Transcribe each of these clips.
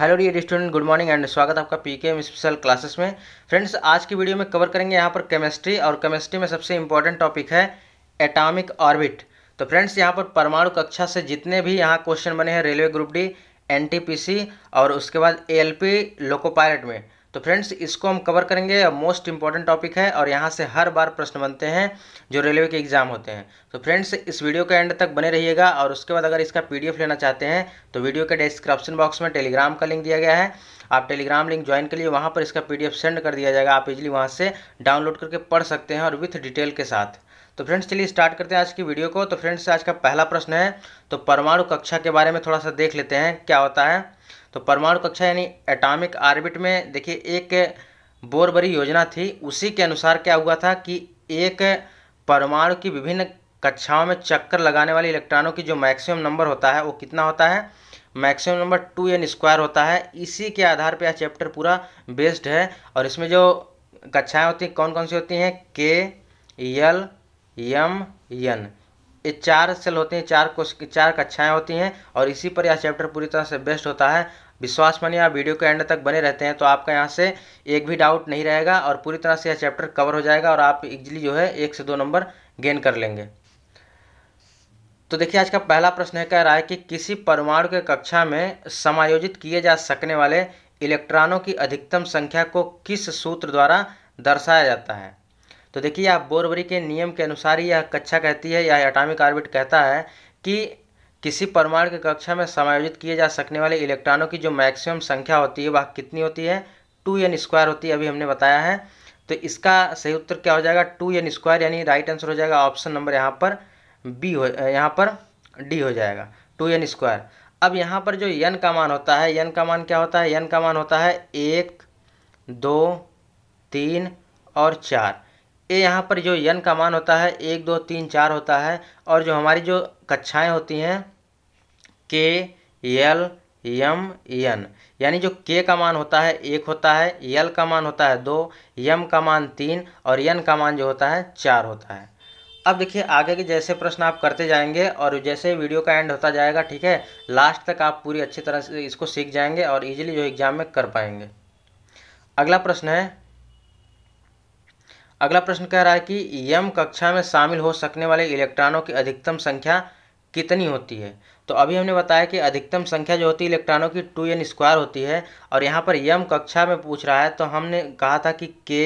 hello dear student good morning and स्वागत आपका P K M special classes में friends आज की वीडियो में कवर करेंगे यहाँ पर केमिस्ट्री और केमिस्ट्री में सबसे इम्पॉर्टेंट टॉपिक है एटॉमिक ऑर्बिट तो फ्रेंड्स यहाँ पर परमाणु कक्षा से जितने भी यहाँ क्वेश्चन बने हैं रेलवे ग्रुप डी एन और उसके बाद ए लोको पायलट में तो फ्रेंड्स इसको हम कवर करेंगे मोस्ट इंपॉर्टेंट टॉपिक है और यहाँ से हर बार प्रश्न बनते हैं जो रेलवे के एग्जाम होते हैं तो फ्रेंड्स इस वीडियो के एंड तक बने रहिएगा और उसके बाद अगर इसका पीडीएफ लेना चाहते हैं तो वीडियो के डिस्क्रिप्शन बॉक्स में टेलीग्राम का लिंक दिया गया है आप टेलीग्राम लिंक ज्वाइन के लिए वहाँ पर इसका पी सेंड कर दिया जाएगा आप इजली वहाँ से डाउनलोड करके पढ़ सकते हैं और विथ डिटेल के साथ तो फ्रेंड्स चलिए स्टार्ट करते हैं आज की वीडियो को तो फ्रेंड्स आज का पहला प्रश्न है तो परमाणु कक्षा के बारे में थोड़ा सा देख लेते हैं क्या होता है तो परमाणु कक्षा यानी एटॉमिक आर्बिट में देखिए एक बोरबरी योजना थी उसी के अनुसार क्या हुआ था कि एक परमाणु की विभिन्न कक्षाओं में चक्कर लगाने वाले इलेक्ट्रॉनों की जो मैक्सिमम नंबर होता है वो कितना होता है maximum number two n square होता है इसी के आधार पर यह चैप्टर पूरा बेस्ड है और इसमें जो कक्षाएँ होती हैं कौन कौन सी होती हैं के एल एम एन ये चार सेल होते हैं चार कोश चार कक्षाएं होती हैं और इसी पर यह चैप्टर पूरी तरह से बेस्ट होता है विश्वास मानिए आप वीडियो के एंड तक बने रहते हैं तो आपका यहाँ से एक भी डाउट नहीं रहेगा और पूरी तरह से यह चैप्टर कवर हो जाएगा और आप इजिली जो है एक से दो नंबर गेन कर लेंगे तो देखिए आज का पहला प्रश्न है कह रहा है कि किसी परमाणु के कक्षा में समायोजित किए जा सकने वाले इलेक्ट्रॉनों की अधिकतम संख्या को किस सूत्र द्वारा दर्शाया जाता है तो देखिए आप बोरवरी के नियम के अनुसार ही यह कक्षा कहती है या एटॉमिक ऑर्बिट कहता है कि किसी परमाणु की कक्षा में समायोजित किए जा सकने वाले इलेक्ट्रॉनों की जो मैक्सिमम संख्या होती है वह कितनी होती है टू एन स्क्वायर होती है अभी हमने बताया है तो इसका सही उत्तर क्या हो जाएगा टू एन स्क्वायर यानी राइट आंसर हो जाएगा ऑप्शन नंबर यहाँ पर बी हो यहाँ पर डी हो जाएगा टू एन स्क्वायर अब यहाँ पर जो यन का मान होता है यन का मान क्या होता है यन का मान होता है एक दो तीन और चार ये यहाँ पर जो यन का मान होता है एक दो तीन चार होता है और जो हमारी जो कक्षाएँ होती हैं के यल यम यन यानी जो के का मान होता है एक होता है यल का मान होता है दो यम का मान तीन और यन का मान जो होता है चार होता है अब देखिए आगे के जैसे प्रश्न आप करते जाएंगे और जैसे वीडियो का एंड होता जाएगा ठीक है लास्ट तक आप पूरी अच्छी तरह से इसको सीख जाएंगे और इजीली जो एग्ज़ाम में कर पाएंगे अगला प्रश्न है अगला प्रश्न कह रहा है कि यम कक्षा में शामिल हो सकने वाले इलेक्ट्रॉनों की अधिकतम संख्या कितनी होती है तो अभी हमने बताया कि अधिकतम संख्या जो होती है इलेक्ट्रॉनों की टू एन स्क्वायर होती है और यहाँ पर यम कक्षा में पूछ रहा है तो हमने कहा था कि के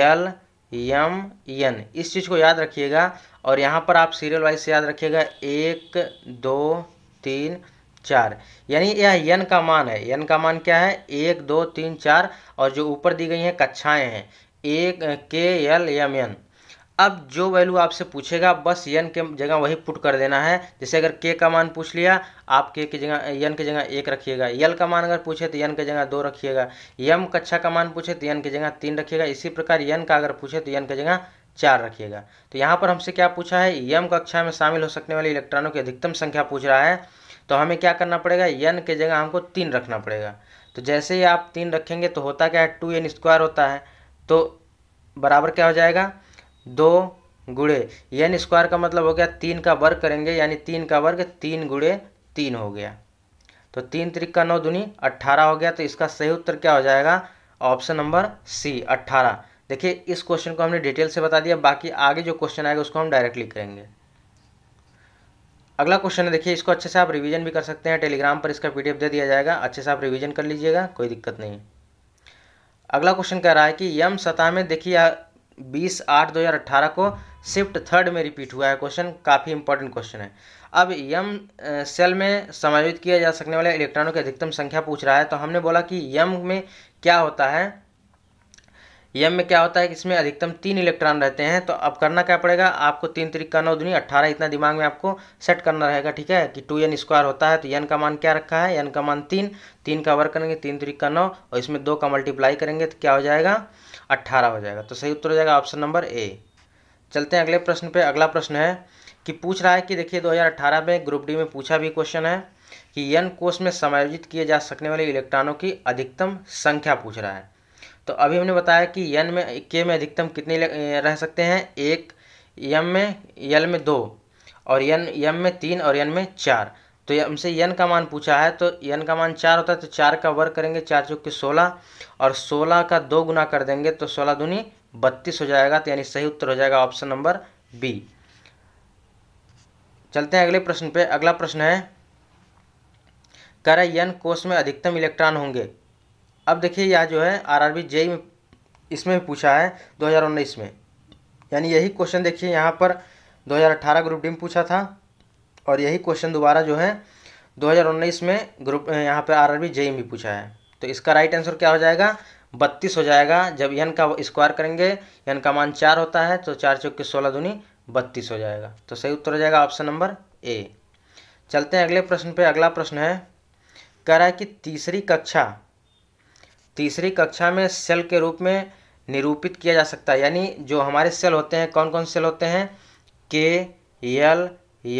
एल यम एन इस चीज़ को याद रखिएगा और यहाँ पर आप सीरियल वाइज से याद रखिएगा एक दो तीन चार यानी यह यन का मान है यन का मान क्या है एक दो तीन चार और जो ऊपर दी गई हैं कक्षाएँ हैं ए के एल एम एन अब जो वैल्यू आपसे पूछेगा बस यन के जगह वही पुट कर देना है जैसे अगर के का मान पूछ लिया आप के की जगह यन की जगह एक रखिएगा यल का मान अगर पूछे तो यन की जगह दो रखिएगा यम कक्षा का मान पूछे तो यन की जगह तीन रखिएगा इसी प्रकार यन का अगर पूछे तो यन की जगह चार रखिएगा तो यहाँ पर हमसे क्या पूछा है यम कक्षा में शामिल हो सकने वाली इलेक्ट्रॉनों की अधिकतम संख्या पूछ रहा है तो हमें क्या करना पड़ेगा यन के जगह हमको तीन रखना पड़ेगा तो जैसे ही आप तीन रखेंगे तो होता क्या है टू एन स्क्वायर होता है तो बराबर क्या हो जाएगा दो गुड़े एन स्क्वायर का मतलब हो गया तीन का वर्ग करेंगे यानी तीन का वर्ग तीन गुड़े तीन हो गया तो तीन त्रिक नौ दुनी अट्ठारह हो गया तो इसका सही उत्तर क्या हो जाएगा ऑप्शन नंबर सी अट्ठारह देखिए इस क्वेश्चन को हमने डिटेल से बता दिया बाकी आगे जो क्वेश्चन आएगा उसको हम डायरेक्टली करेंगे अगला क्वेश्चन है देखिए इसको अच्छे से आप रिवीजन भी कर सकते हैं टेलीग्राम पर इसका पीडीएफ दे दिया जाएगा अच्छे से आप रिवीजन कर लीजिएगा कोई दिक्कत नहीं अगला क्वेश्चन कह रहा है कि यम सतह में देखिए बीस आठ दो हज़ार अट्ठारह को शिफ्ट थर्ड में रिपीट हुआ है क्वेश्चन काफ़ी इंपॉर्टेंट क्वेश्चन है अब यम सेल में समायोजित किया जा सकने वाले इलेक्ट्रॉनों की अधिकतम संख्या पूछ रहा है तो हमने बोला कि यम में क्या होता है यम में क्या होता है कि इसमें अधिकतम तीन इलेक्ट्रॉन रहते हैं तो अब करना क्या पड़ेगा आपको तीन तरीका नौ दुनिया अट्ठारह इतना दिमाग में आपको सेट करना रहेगा ठीक है कि टू एन स्क्वायर होता है तो एन का मान क्या रखा है एन का मान तीन तीन का वर्क करेंगे तीन तरीका नौ और इसमें दो का मल्टीप्लाई करेंगे तो क्या हो जाएगा अट्ठारह हो जाएगा तो सही उत्तर हो जाएगा ऑप्शन नंबर ए चलते हैं अगले प्रश्न पे अगला प्रश्न है कि पूछ रहा है कि देखिए दो में ग्रुप डी में पूछा भी क्वेश्चन है कि यन कोष में समायोजित किए जा सकने वाले इलेक्ट्रॉनों की अधिकतम संख्या पूछ रहा है तो अभी हमने बताया कि यन में के में अधिकतम कितने रह सकते हैं एक यम में यल में दो और यन यम में तीन और यन में चार तो हमसे यन का मान पूछा है तो यन का मान चार होता है तो चार का वर्ग करेंगे चार चौके सोलह और सोलह का दो गुना कर देंगे तो सोलह दूनी बत्तीस हो जाएगा तो यानी सही उत्तर हो जाएगा ऑप्शन नंबर बी चलते हैं अगले प्रश्न पे अगला प्रश्न है कर यन कोष में अधिकतम इलेक्ट्रॉन होंगे अब देखिए यह जो है आरआरबी जेई में इसमें पूछा है 2019 में यानी यही क्वेश्चन देखिए यहाँ पर 2018 ग्रुप डी में पूछा था और यही क्वेश्चन दोबारा जो है 2019 में ग्रुप यहाँ पर आरआरबी जेई में पूछा है तो इसका राइट आंसर क्या हो जाएगा बत्तीस हो जाएगा जब यन का स्क्वायर करेंगे यन का मान चार होता है तो चार चौके सोलह दूनी बत्तीस हो जाएगा तो सही उत्तर हो जाएगा ऑप्शन नंबर ए चलते हैं अगले प्रश्न पे अगला प्रश्न है कह रहा है कि तीसरी कक्षा तीसरी कक्षा में सेल के रूप में निरूपित किया जा सकता है यानी जो हमारे सेल होते हैं कौन कौन सेल होते हैं के एल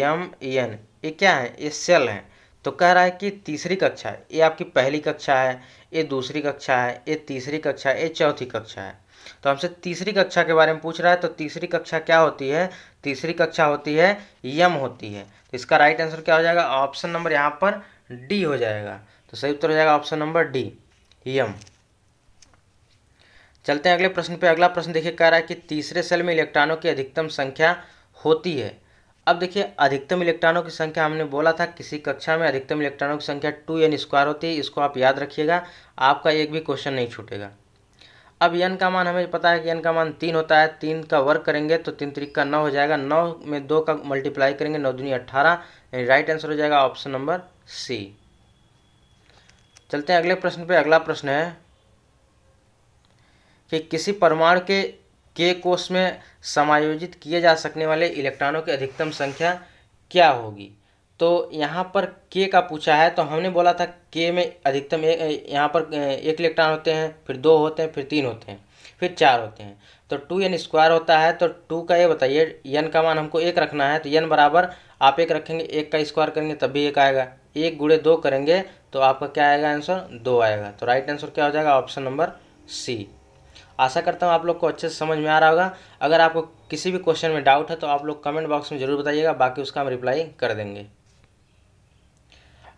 एम एन ये क्या है ये सेल हैं तो कह रहा है कि तीसरी कक्षा है ये आपकी पहली कक्षा है ये दूसरी कक्षा है ये तीसरी कक्षा है ये चौथी कक्षा है तो हमसे तीसरी कक्षा के बारे में पूछ रहा है तो तीसरी कक्षा क्या होती है तीसरी कक्षा होती है यम होती है तो इसका राइट आंसर क्या हो जाएगा ऑप्शन नंबर यहाँ पर डी हो जाएगा तो सही उत्तर हो जाएगा ऑप्शन नंबर डी यम चलते हैं अगले प्रश्न पे अगला प्रश्न देखिए कह रहा है कि तीसरे सेल में इलेक्ट्रॉनों की अधिकतम संख्या होती है अब देखिए अधिकतम इलेक्ट्रॉनों की संख्या हमने बोला था किसी कक्षा में अधिकतम इलेक्ट्रॉनों की संख्या टू एन स्क्वायर होती है इसको आप याद रखिएगा आपका एक भी क्वेश्चन नहीं छूटेगा अब एन का मान हमें पता है कि एन का मान तीन होता है तीन का वर्क करेंगे तो तीन तरीक का नौ हो जाएगा नौ में दो का मल्टीप्लाई करेंगे नौ दुनिया अट्ठारह राइट आंसर हो जाएगा ऑप्शन नंबर सी चलते हैं अगले प्रश्न पे अगला प्रश्न है कि किसी परमाणु के के कोष में समायोजित किए जा सकने वाले इलेक्ट्रॉनों की अधिकतम संख्या क्या होगी तो यहाँ पर के का पूछा है तो हमने बोला था के में अधिकतम एक यहाँ पर एक इलेक्ट्रॉन होते हैं फिर दो होते हैं फिर तीन होते हैं फिर चार होते हैं तो टू एन स्क्वायर होता है तो टू का ये बताइए एन का मान हमको एक रखना है तो एन बराबर आप एक रखेंगे एक का स्क्वायर करेंगे तब भी एक आएगा एक गुड़े दो करेंगे तो आपका क्या आएगा आंसर दो आएगा तो राइट आंसर क्या हो जाएगा ऑप्शन नंबर सी आशा करता हूँ आप लोग को अच्छे से समझ में आ रहा होगा अगर आपको किसी भी क्वेश्चन में डाउट है तो आप लोग कमेंट बॉक्स में ज़रूर बताइएगा बाकी उसका हम रिप्लाई कर देंगे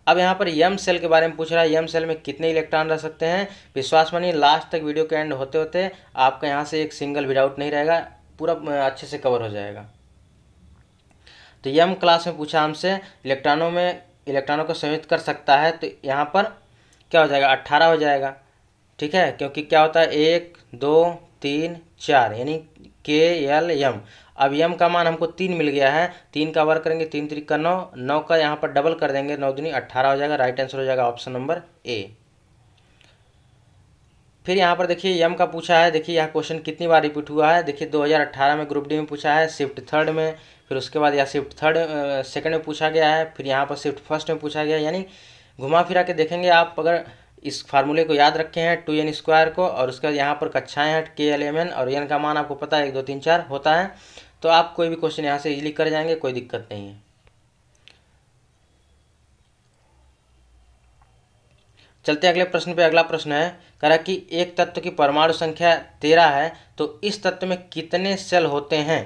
अब यहाँ पर यम सेल के बारे में पूछ रहा है यम सेल में कितने इलेक्ट्रॉन रह सकते हैं विश्वास मानिए लास्ट तक वीडियो के एंड होते होते आपका यहाँ से एक सिंगल भी डाउट नहीं रहेगा पूरा अच्छे से कवर हो जाएगा तो यम क्लास में पूछा हमसे इलेक्ट्रॉनों में इलेक्ट्रॉनों को संयुक्त कर सकता है तो यहाँ पर क्या हो जाएगा अट्ठारह हो जाएगा ठीक है क्योंकि क्या होता है एक दो तीन चार यानी के एल यम अब यम का मान हमको तीन मिल गया है तीन का वर्क करेंगे तीन तरीक का नौ नौ का यहाँ पर डबल कर देंगे नौ दुनी अट्ठारह हो जाएगा राइट आंसर हो जाएगा ऑप्शन नंबर ए फिर यहाँ पर देखिए यम का पूछा है देखिए यह क्वेश्चन कितनी बार रिपीट हुआ है देखिए 2018 में ग्रुप डी में पूछा है शिफ्ट थर्ड में फिर उसके बाद यह शिफ्ट थर्ड सेकंड में पूछा गया है फिर यहाँ पर शिफ्ट फर्स्ट में पूछा गया यानी घुमा फिरा के देखेंगे आप अगर इस फार्मूले को याद रखे हैं टू एन स्क्वायर को और उसके बाद यहाँ पर कक्षाएँ हैं के एल एम एन और एन का मान आपको पता है एक दो तीन चार होता है तो आप कोई भी क्वेश्चन यहाँ से इजीली कर जाएंगे कोई दिक्कत नहीं है चलते अगले प्रश्न पे अगला प्रश्न है करा कि एक तत्व की परमाणु संख्या तेरह है तो इस तत्व में कितने सेल होते हैं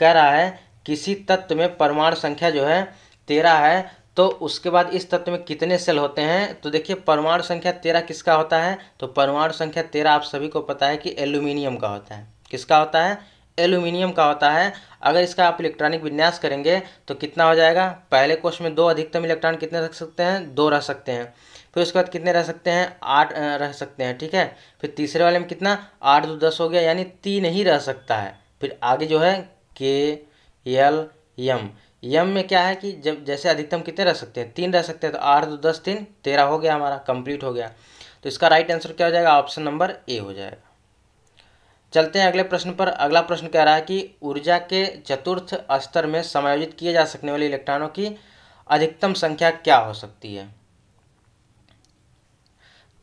कह रहा है किसी तत्व में परमाणु संख्या जो है तेरह है तो उसके बाद इस तत्व में कितने सेल होते हैं तो देखिए परमाणु संख्या तेरह किसका होता है तो परमाणु संख्या तेरह आप सभी को पता है कि एल्यूमिनियम का होता है किसका होता है एल्यूमिनियम का होता है अगर इसका आप इलेक्ट्रॉनिक विन्यास करेंगे तो कितना हो जाएगा पहले कोष में दो अधिकतम इलेक्ट्रॉन कितने रख सकते हैं दो रह सकते हैं फिर उसके बाद कितने रह सकते हैं आठ रह सकते हैं ठीक है फिर तीसरे वाले में कितना आठ दो दस हो गया यानी तीन ही रह सकता है फिर आगे जो है के एल यम यम में क्या है कि जब जैसे अधिकतम कितने रह सकते हैं तीन रह सकते हैं तो आठ दो दस तीन तेरह हो गया हमारा कंप्लीट हो गया तो इसका राइट आंसर क्या हो जाएगा ऑप्शन नंबर ए हो जाएगा चलते हैं अगले प्रश्न पर अगला प्रश्न कह रहा है कि ऊर्जा के चतुर्थ स्तर में समायोजित किए जा सकने वाले इलेक्ट्रॉनों की अधिकतम संख्या क्या हो सकती है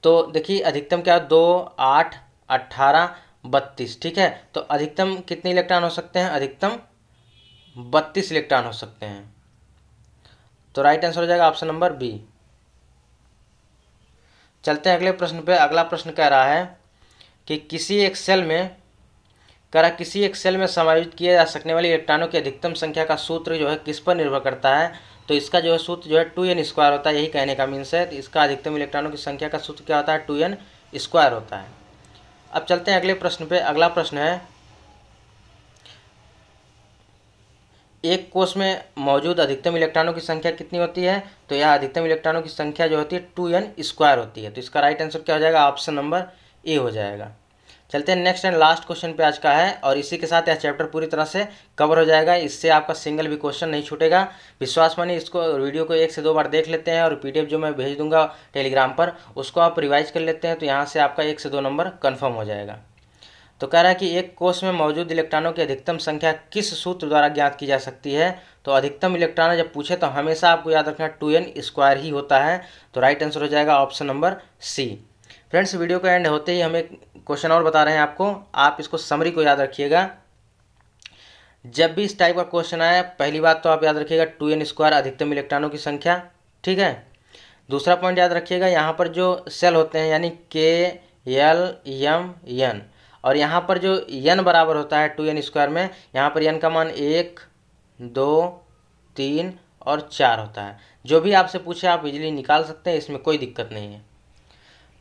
तो देखिए अधिकतम क्या दो आठ अट्ठारह बत्तीस ठीक है तो अधिकतम कितने इलेक्ट्रॉन हो सकते हैं अधिकतम बत्तीस इलेक्ट्रॉन हो सकते हैं तो राइट आंसर हो जाएगा ऑप्शन नंबर बी चलते हैं अगले प्रश्न पे अगला प्रश्न कह रहा है कि किसी एक सेल में कह रहा किसी एक सेल में समायोजित किए जा सकने वाली इलेक्ट्रॉनों की अधिकतम संख्या का सूत्र जो है किस पर निर्भर करता है तो इसका जो है सूत्र जो है टू एन स्क्वायर होता है यही कहने का मीन्स है तो इसका अधिकतम इलेक्ट्रॉनों की संख्या का सूत्र क्या होता है टू एन स्क्वायर होता है अब चलते हैं अगले प्रश्न पे अगला प्रश्न है एक कोष में मौजूद अधिकतम इलेक्ट्रॉनों की संख्या कितनी होती है तो यह अधिकतम इलेक्ट्रॉनों की संख्या जो होती है टू एन स्क्वायर होती है तो इसका राइट आंसर क्या हो जाएगा ऑप्शन नंबर ए हो जाएगा चलते हैं नेक्स्ट एंड लास्ट क्वेश्चन पे आज का है और इसी के साथ यह चैप्टर पूरी तरह से कवर हो जाएगा इससे आपका सिंगल भी क्वेश्चन नहीं छूटेगा विश्वास मानिए इसको वीडियो को एक से दो बार देख लेते हैं और पी जो मैं भेज दूंगा टेलीग्राम पर उसको आप रिवाइज कर लेते हैं तो यहाँ से आपका एक से दो नंबर कन्फर्म हो जाएगा तो कह रहा है कि एक कोष में मौजूद इलेक्ट्रॉनों की अधिकतम संख्या किस सूत्र द्वारा ज्ञात की जा सकती है तो अधिकतम इलेक्ट्रॉन जब पूछे तो हमेशा आपको याद रखना टू एन स्क्वायर ही होता है तो राइट आंसर हो जाएगा option number C friends video का एंड होते ही हम एक क्वेश्चन और बता रहे हैं आपको आप इसको समरी को याद रखिएगा जब भी इस टाइप का क्वेश्चन आए पहली बात तो आप याद रखिएगा टू एन स्क्वायर अधिकतम इलेक्ट्रॉनों की संख्या ठीक है दूसरा पॉइंट याद रखिएगा यहाँ पर जो सेल होते हैं यानी के एल एम एन और यहाँ पर जो एन बराबर होता है टू एन स्क्वायर में यहाँ पर एन का मान एक दो तीन और चार होता है जो भी आपसे पूछे आप इजीली निकाल सकते हैं इसमें कोई दिक्कत नहीं है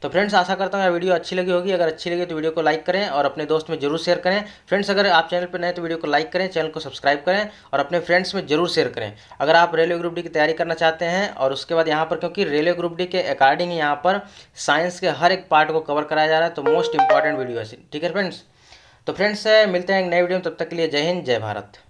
तो फ्रेंड्स आशा करता हूँ यह वीडियो अच्छी लगी होगी अगर अच्छी लगी तो वीडियो को लाइक करें और अपने दोस्त में जरूर शेयर करें फ्रेंड्स अगर आप चैनल पर नए तो वीडियो को लाइक करें चैनल को सब्सक्राइब करें और अपने फ्रेंड्स में जरूर शेयर करें अगर आप रेलवे ग्रुप डी की तैयारी करना चाहते हैं और उसके बाद यहाँ पर क्योंकि रेलवे ग्रुप डी के अकॉर्डिंग यहाँ पर साइंस के हर एक पार्ट को कवर कराया जा रहा है तो मोस्ट इंपॉर्टेंट वीडियो है ठीक है फ्रेंड्स तो फ्रेंड्स मिलते हैं एक नए वीडियो में तब तक के लिए जय हिंद जय भारत